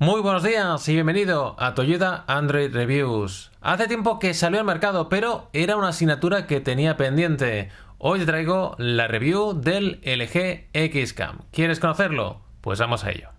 Muy buenos días y bienvenido a Toyota Android Reviews. Hace tiempo que salió al mercado, pero era una asignatura que tenía pendiente. Hoy te traigo la review del LG X-Cam. ¿Quieres conocerlo? Pues vamos a ello.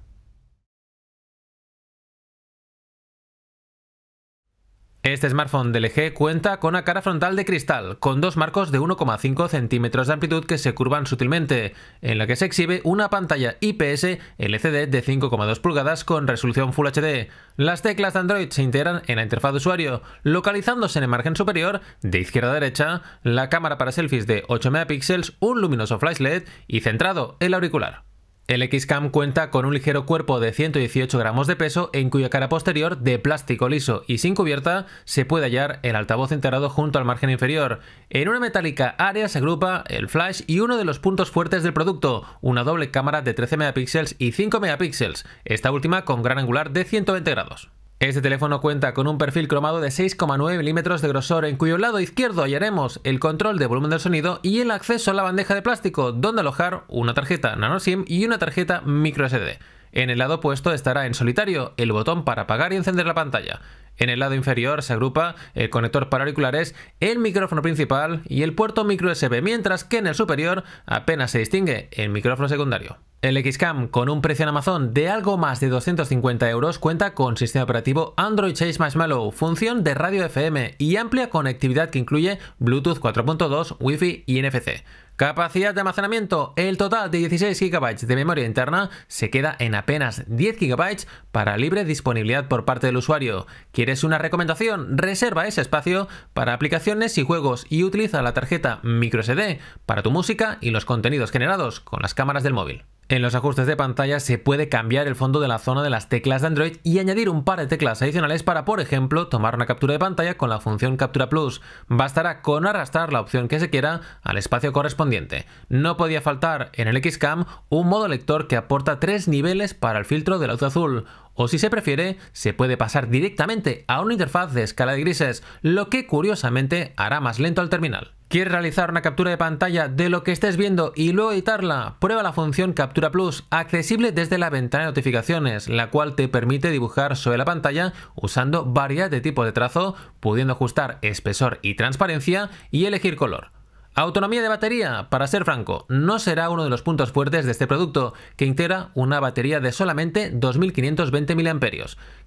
Este smartphone de LG cuenta con una cara frontal de cristal, con dos marcos de 1,5 centímetros de amplitud que se curvan sutilmente, en la que se exhibe una pantalla IPS LCD de 5,2 pulgadas con resolución Full HD. Las teclas de Android se integran en la interfaz de usuario, localizándose en el margen superior, de izquierda a derecha, la cámara para selfies de 8 megapíxeles, un luminoso flash LED y centrado el auricular. El X-Cam cuenta con un ligero cuerpo de 118 gramos de peso en cuya cara posterior, de plástico liso y sin cubierta, se puede hallar el altavoz integrado junto al margen inferior. En una metálica área se agrupa el flash y uno de los puntos fuertes del producto, una doble cámara de 13 megapíxeles y 5 megapíxeles, esta última con gran angular de 120 grados. Este teléfono cuenta con un perfil cromado de 6,9 milímetros de grosor en cuyo lado izquierdo hallaremos el control de volumen del sonido y el acceso a la bandeja de plástico donde alojar una tarjeta SIM y una tarjeta micro SD. En el lado opuesto estará en solitario el botón para apagar y encender la pantalla. En el lado inferior se agrupa el conector para auriculares, el micrófono principal y el puerto micro USB, mientras que en el superior apenas se distingue el micrófono secundario. El Xcam con un precio en Amazon de algo más de 250 euros cuenta con sistema operativo Android 6 Marshmallow, función de radio FM y amplia conectividad que incluye Bluetooth 4.2, Wi-Fi y NFC. Capacidad de almacenamiento, el total de 16 GB de memoria interna se queda en apenas 10 GB para libre disponibilidad por parte del usuario. ¿Quieres una recomendación? Reserva ese espacio para aplicaciones y juegos y utiliza la tarjeta microSD para tu música y los contenidos generados con las cámaras del móvil. En los ajustes de pantalla se puede cambiar el fondo de la zona de las teclas de Android y añadir un par de teclas adicionales para, por ejemplo, tomar una captura de pantalla con la función Captura Plus. Bastará con arrastrar la opción que se quiera al espacio correspondiente. No podía faltar en el Xcam un modo lector que aporta tres niveles para el filtro de la luz azul, o si se prefiere, se puede pasar directamente a una interfaz de escala de grises, lo que curiosamente hará más lento al terminal. ¿Quieres realizar una captura de pantalla de lo que estés viendo y luego editarla? Prueba la función Captura Plus, accesible desde la ventana de notificaciones, la cual te permite dibujar sobre la pantalla usando varias de tipos de trazo, pudiendo ajustar espesor y transparencia y elegir color. Autonomía de batería, para ser franco, no será uno de los puntos fuertes de este producto, que integra una batería de solamente 2520 mAh.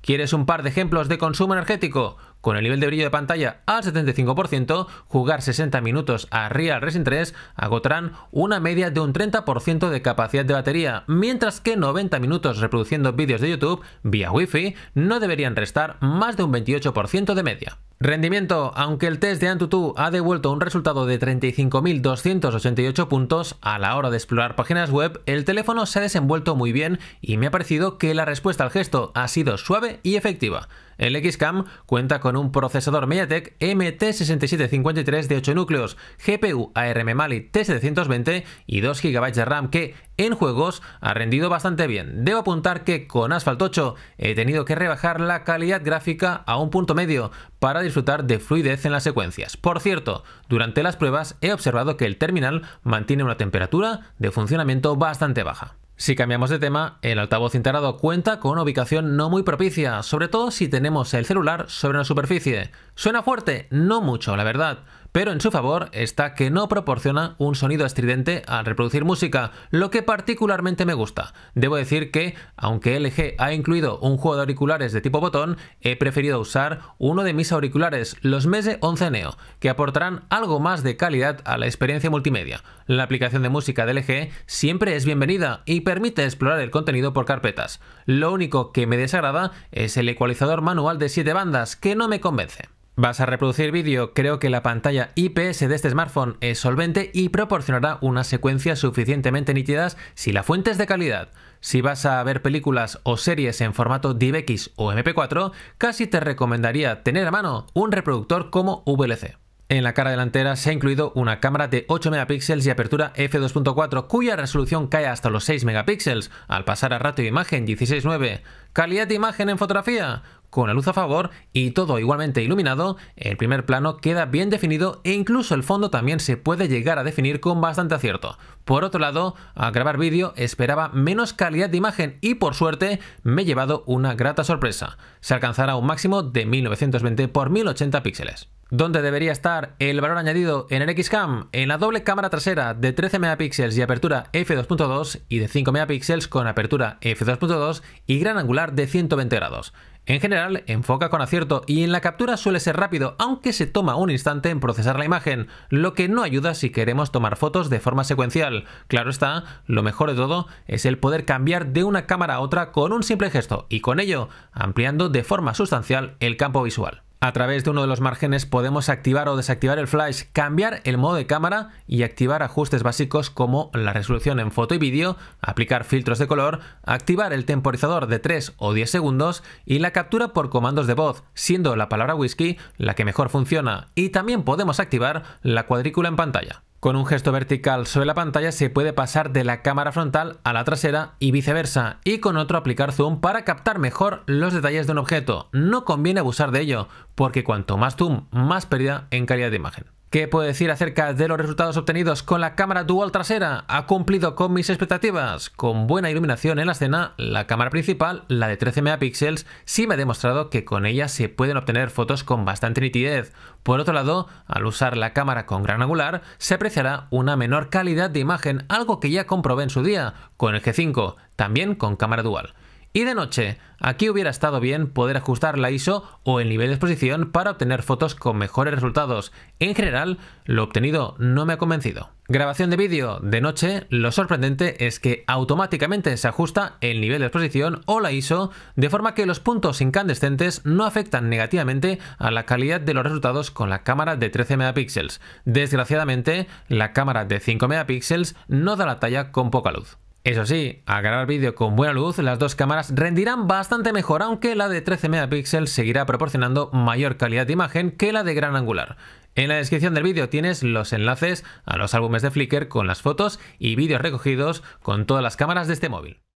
¿Quieres un par de ejemplos de consumo energético? Con el nivel de brillo de pantalla al 75%, jugar 60 minutos a Real Racing 3 agotarán una media de un 30% de capacidad de batería, mientras que 90 minutos reproduciendo vídeos de YouTube vía Wi-Fi no deberían restar más de un 28% de media. Rendimiento, aunque el test de Antutu ha devuelto un resultado de 35.288 puntos, a la hora de explorar páginas web, el teléfono se ha desenvuelto muy bien y me ha parecido que la respuesta al gesto ha sido suave y efectiva. El Xcam cuenta con un procesador MediaTek MT6753 de 8 núcleos, GPU ARM Mali T720 y 2 GB de RAM que en juegos ha rendido bastante bien. Debo apuntar que con Asphalt 8 he tenido que rebajar la calidad gráfica a un punto medio para disfrutar de fluidez en las secuencias. Por cierto, durante las pruebas he observado que el terminal mantiene una temperatura de funcionamiento bastante baja. Si cambiamos de tema, el altavoz integrado cuenta con una ubicación no muy propicia, sobre todo si tenemos el celular sobre una superficie. Suena fuerte, no mucho, la verdad pero en su favor está que no proporciona un sonido estridente al reproducir música, lo que particularmente me gusta. Debo decir que, aunque LG ha incluido un juego de auriculares de tipo botón, he preferido usar uno de mis auriculares, los Mese 11 Neo, que aportarán algo más de calidad a la experiencia multimedia. La aplicación de música de LG siempre es bienvenida y permite explorar el contenido por carpetas. Lo único que me desagrada es el ecualizador manual de 7 bandas, que no me convence. Vas a reproducir vídeo, creo que la pantalla IPS de este smartphone es solvente y proporcionará unas secuencias suficientemente nítidas si la fuente es de calidad. Si vas a ver películas o series en formato DivX o MP4, casi te recomendaría tener a mano un reproductor como VLC. En la cara delantera se ha incluido una cámara de 8 megapíxeles y apertura f2.4 cuya resolución cae hasta los 6 megapíxeles al pasar a ratio de imagen 16.9. Calidad de imagen en fotografía. Con la luz a favor y todo igualmente iluminado, el primer plano queda bien definido e incluso el fondo también se puede llegar a definir con bastante acierto. Por otro lado, al grabar vídeo esperaba menos calidad de imagen y por suerte me he llevado una grata sorpresa. Se alcanzará un máximo de 1920 x 1080 píxeles donde debería estar el valor añadido en el X-Cam en la doble cámara trasera de 13 megapíxeles y apertura f2.2 y de 5 megapíxeles con apertura f2.2 y gran angular de 120 grados. En general, enfoca con acierto y en la captura suele ser rápido, aunque se toma un instante en procesar la imagen, lo que no ayuda si queremos tomar fotos de forma secuencial. Claro está, lo mejor de todo es el poder cambiar de una cámara a otra con un simple gesto y con ello ampliando de forma sustancial el campo visual. A través de uno de los márgenes podemos activar o desactivar el flash, cambiar el modo de cámara y activar ajustes básicos como la resolución en foto y vídeo, aplicar filtros de color, activar el temporizador de 3 o 10 segundos y la captura por comandos de voz, siendo la palabra whisky la que mejor funciona y también podemos activar la cuadrícula en pantalla. Con un gesto vertical sobre la pantalla se puede pasar de la cámara frontal a la trasera y viceversa, y con otro aplicar zoom para captar mejor los detalles de un objeto. No conviene abusar de ello, porque cuanto más zoom, más pérdida en calidad de imagen. ¿Qué puedo decir acerca de los resultados obtenidos con la cámara dual trasera? Ha cumplido con mis expectativas. Con buena iluminación en la escena, la cámara principal, la de 13 megapíxeles, sí me ha demostrado que con ella se pueden obtener fotos con bastante nitidez. Por otro lado, al usar la cámara con gran angular, se apreciará una menor calidad de imagen, algo que ya comprobé en su día con el G5, también con cámara dual. Y de noche, aquí hubiera estado bien poder ajustar la ISO o el nivel de exposición para obtener fotos con mejores resultados. En general, lo obtenido no me ha convencido. Grabación de vídeo de noche, lo sorprendente es que automáticamente se ajusta el nivel de exposición o la ISO de forma que los puntos incandescentes no afectan negativamente a la calidad de los resultados con la cámara de 13 megapíxeles. Desgraciadamente, la cámara de 5 megapíxeles no da la talla con poca luz. Eso sí, al grabar vídeo con buena luz, las dos cámaras rendirán bastante mejor, aunque la de 13 megapíxeles seguirá proporcionando mayor calidad de imagen que la de gran angular. En la descripción del vídeo tienes los enlaces a los álbumes de Flickr con las fotos y vídeos recogidos con todas las cámaras de este móvil.